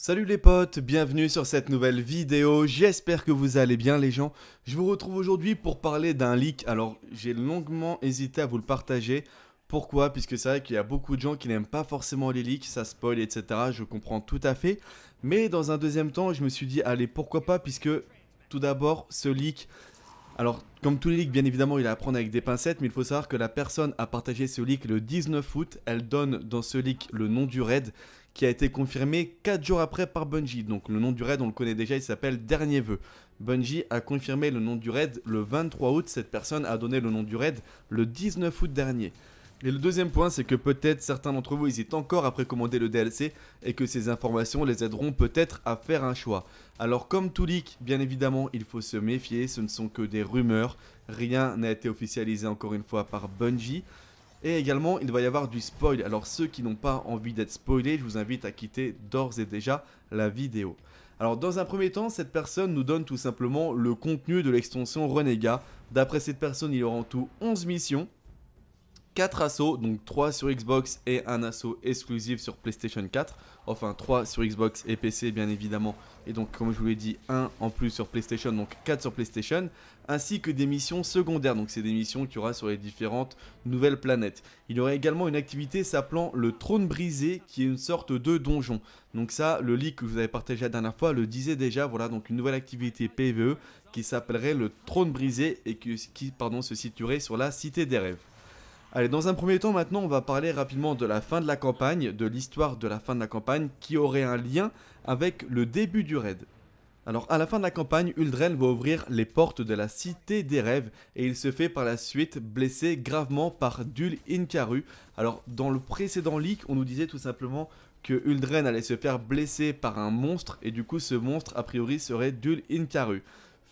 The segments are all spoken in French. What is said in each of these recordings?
Salut les potes, bienvenue sur cette nouvelle vidéo, j'espère que vous allez bien les gens. Je vous retrouve aujourd'hui pour parler d'un leak, alors j'ai longuement hésité à vous le partager. Pourquoi Puisque c'est vrai qu'il y a beaucoup de gens qui n'aiment pas forcément les leaks, ça spoil, etc. Je comprends tout à fait. Mais dans un deuxième temps, je me suis dit, allez, pourquoi pas Puisque tout d'abord, ce leak, alors, comme tous les leaks, bien évidemment, il est à prendre avec des pincettes, mais il faut savoir que la personne a partagé ce leak le 19 août. Elle donne dans ce leak le nom du raid qui a été confirmé 4 jours après par Bungie. Donc le nom du raid, on le connaît déjà, il s'appelle Dernier Vœu. Bungie a confirmé le nom du raid le 23 août, cette personne a donné le nom du raid le 19 août dernier. Et le deuxième point, c'est que peut-être certains d'entre vous hésitent encore à précommander le DLC et que ces informations les aideront peut-être à faire un choix. Alors comme tout leak, bien évidemment, il faut se méfier, ce ne sont que des rumeurs, rien n'a été officialisé encore une fois par Bungie. Et également, il va y avoir du spoil. Alors ceux qui n'ont pas envie d'être spoilés, je vous invite à quitter d'ores et déjà la vidéo. Alors dans un premier temps, cette personne nous donne tout simplement le contenu de l'extension Renega. D'après cette personne, il aura en tout 11 missions. 4 assauts, donc 3 sur Xbox et un assaut exclusif sur PlayStation 4. Enfin 3 sur Xbox et PC bien évidemment. Et donc comme je vous l'ai dit, 1 en plus sur PlayStation, donc 4 sur PlayStation. Ainsi que des missions secondaires, donc c'est des missions qu'il y aura sur les différentes nouvelles planètes. Il y aura également une activité s'appelant le trône brisé qui est une sorte de donjon. Donc ça, le leak que vous avez partagé la dernière fois le disait déjà, voilà donc une nouvelle activité PVE qui s'appellerait le trône brisé et qui, qui pardon, se situerait sur la cité des rêves. Allez, dans un premier temps, maintenant, on va parler rapidement de la fin de la campagne, de l'histoire de la fin de la campagne qui aurait un lien avec le début du raid. Alors, à la fin de la campagne, Uldren va ouvrir les portes de la Cité des Rêves et il se fait par la suite blessé gravement par Dul Inkaru. Alors, dans le précédent leak, on nous disait tout simplement que Uldren allait se faire blesser par un monstre et du coup, ce monstre, a priori, serait Dul Inkaru.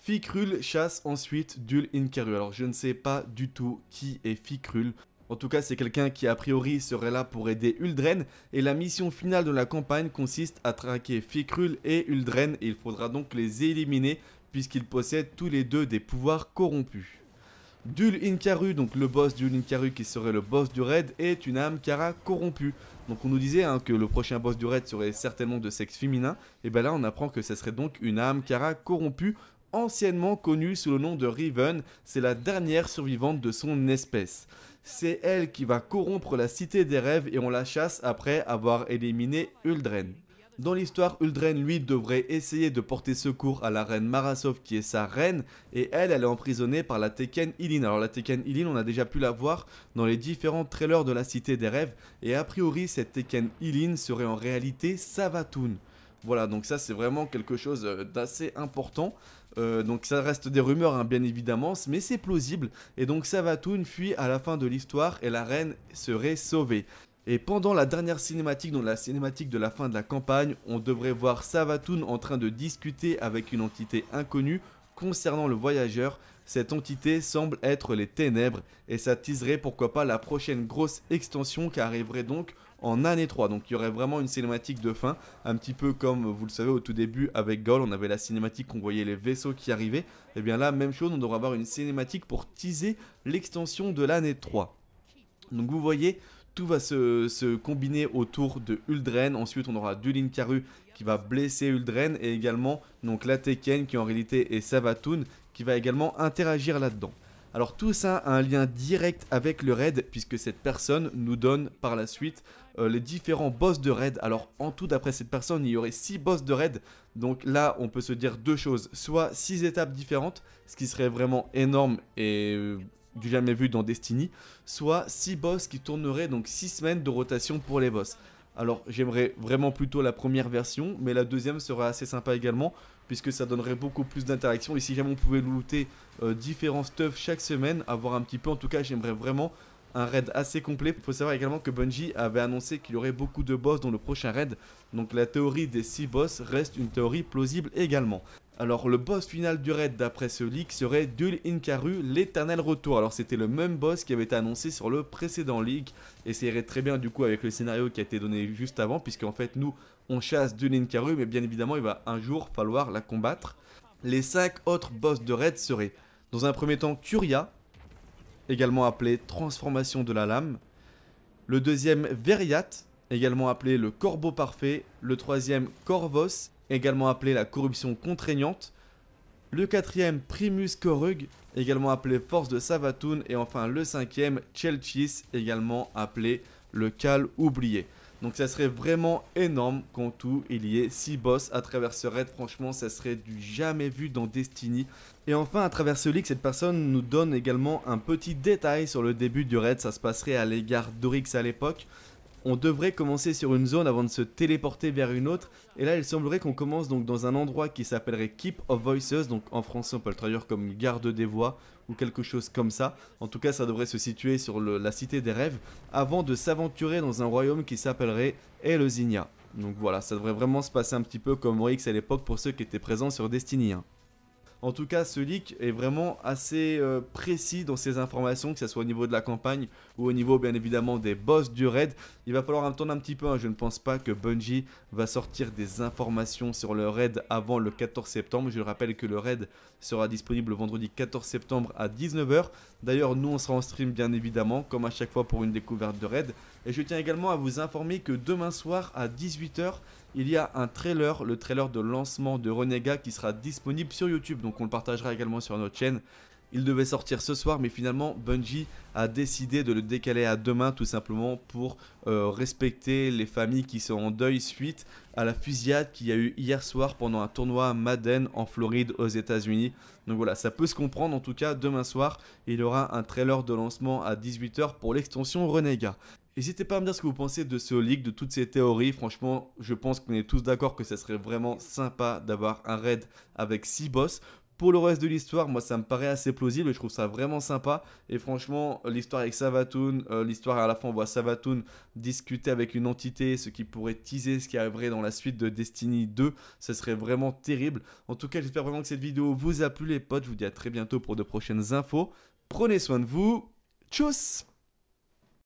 Fikrul chasse ensuite Dul Inkaru. Alors je ne sais pas du tout qui est Fikrul, En tout cas, c'est quelqu'un qui a priori serait là pour aider Uldren et la mission finale de la campagne consiste à traquer Fikrul et Uldren et il faudra donc les éliminer puisqu'ils possèdent tous les deux des pouvoirs corrompus. Dul Inkaru, donc le boss Dul Inkaru qui serait le boss du raid, est une âme Kara corrompue. Donc on nous disait hein, que le prochain boss du raid serait certainement de sexe féminin, et bien là on apprend que ce serait donc une âme Kara corrompue anciennement connue sous le nom de Riven, c'est la dernière survivante de son espèce. C'est elle qui va corrompre la Cité des Rêves et on la chasse après avoir éliminé Uldren. Dans l'histoire, Uldren, lui, devrait essayer de porter secours à la reine Marasov qui est sa reine, et elle, elle est emprisonnée par la Tekken Ilin. Alors la Tekken Ilin, on a déjà pu la voir dans les différents trailers de la Cité des Rêves, et a priori, cette Tekken Ilin serait en réalité Savatun. Voilà, donc ça c'est vraiment quelque chose euh, d'assez important. Euh, donc ça reste des rumeurs, hein, bien évidemment, mais c'est plausible. Et donc Savatoun fuit à la fin de l'histoire et la reine serait sauvée. Et pendant la dernière cinématique, donc la cinématique de la fin de la campagne, on devrait voir Savatoun en train de discuter avec une entité inconnue Concernant le voyageur, cette entité semble être les ténèbres et ça teaserait pourquoi pas la prochaine grosse extension qui arriverait donc en année 3. Donc il y aurait vraiment une cinématique de fin, un petit peu comme vous le savez au tout début avec Gaul, on avait la cinématique qu'on voyait les vaisseaux qui arrivaient. Et eh bien là, même chose, on devrait avoir une cinématique pour teaser l'extension de l'année 3. Donc vous voyez, tout va se, combiner autour de Uldren. Ensuite, on aura Dulin qui va blesser Uldren et également donc la Tekken qui en réalité est Savatun qui va également interagir là-dedans. Alors tout ça a un lien direct avec le raid puisque cette personne nous donne par la suite euh, les différents boss de raid. Alors en tout d'après cette personne il y aurait 6 boss de raid. Donc là on peut se dire deux choses. Soit 6 étapes différentes, ce qui serait vraiment énorme et euh, du jamais vu dans Destiny. Soit 6 boss qui tourneraient donc 6 semaines de rotation pour les boss. Alors j'aimerais vraiment plutôt la première version, mais la deuxième sera assez sympa également, puisque ça donnerait beaucoup plus d'interaction. Et si jamais on pouvait looter euh, différents stuff chaque semaine, avoir un petit peu, en tout cas j'aimerais vraiment un raid assez complet. Il faut savoir également que Bungie avait annoncé qu'il y aurait beaucoup de boss dans le prochain raid, donc la théorie des 6 boss reste une théorie plausible également. Alors le boss final du raid d'après ce leak serait Dul Inkaru, l'éternel retour. Alors c'était le même boss qui avait été annoncé sur le précédent leak et ça irait très bien du coup avec le scénario qui a été donné juste avant puisqu'en fait nous on chasse Dul Inkaru mais bien évidemment il va un jour falloir la combattre. Les 5 autres boss de raid seraient dans un premier temps Curia, également appelé Transformation de la lame. Le deuxième Veriat, également appelé le Corbeau Parfait. Le troisième Corvos également appelé la corruption contraignante, le quatrième Primus Corrug, également appelé Force de Savatoun, et enfin le cinquième Chelchis, également appelé le Cal oublié. Donc ça serait vraiment énorme quand tout il y ait six boss à travers ce raid, franchement ça serait du jamais vu dans Destiny. Et enfin à travers ce leak cette personne nous donne également un petit détail sur le début du raid, ça se passerait à l'égard d'Orix à l'époque on devrait commencer sur une zone avant de se téléporter vers une autre. Et là, il semblerait qu'on commence donc dans un endroit qui s'appellerait Keep of Voices. Donc en français, on peut le traduire comme garde des voix ou quelque chose comme ça. En tout cas, ça devrait se situer sur la cité des rêves avant de s'aventurer dans un royaume qui s'appellerait Elosinia. Donc voilà, ça devrait vraiment se passer un petit peu comme Oryx à l'époque pour ceux qui étaient présents sur Destiny 1. En tout cas, ce leak est vraiment assez euh, précis dans ses informations, que ce soit au niveau de la campagne ou au niveau, bien évidemment, des boss du raid. Il va falloir attendre un petit peu. Hein. Je ne pense pas que Bungie va sortir des informations sur le raid avant le 14 septembre. Je rappelle que le raid sera disponible vendredi 14 septembre à 19h. D'ailleurs, nous, on sera en stream, bien évidemment, comme à chaque fois pour une découverte de raid. Et je tiens également à vous informer que demain soir à 18h, il y a un trailer, le trailer de lancement de Renega qui sera disponible sur YouTube, donc on le partagera également sur notre chaîne. Il devait sortir ce soir, mais finalement Bungie a décidé de le décaler à demain tout simplement pour euh, respecter les familles qui sont en deuil suite à la fusillade qu'il y a eu hier soir pendant un tournoi Madden en Floride aux États-Unis. Donc voilà, ça peut se comprendre en tout cas. Demain soir, il y aura un trailer de lancement à 18h pour l'extension Renega. N'hésitez pas à me dire ce que vous pensez de ce leak, de toutes ces théories. Franchement, je pense qu'on est tous d'accord que ça serait vraiment sympa d'avoir un raid avec 6 boss. Pour le reste de l'histoire, moi ça me paraît assez plausible je trouve ça vraiment sympa. Et franchement, l'histoire avec Savatoun, euh, l'histoire à la fin on voit Savatoun discuter avec une entité, ce qui pourrait teaser ce qui arriverait dans la suite de Destiny 2, ce serait vraiment terrible. En tout cas, j'espère vraiment que cette vidéo vous a plu les potes, je vous dis à très bientôt pour de prochaines infos. Prenez soin de vous, tchuss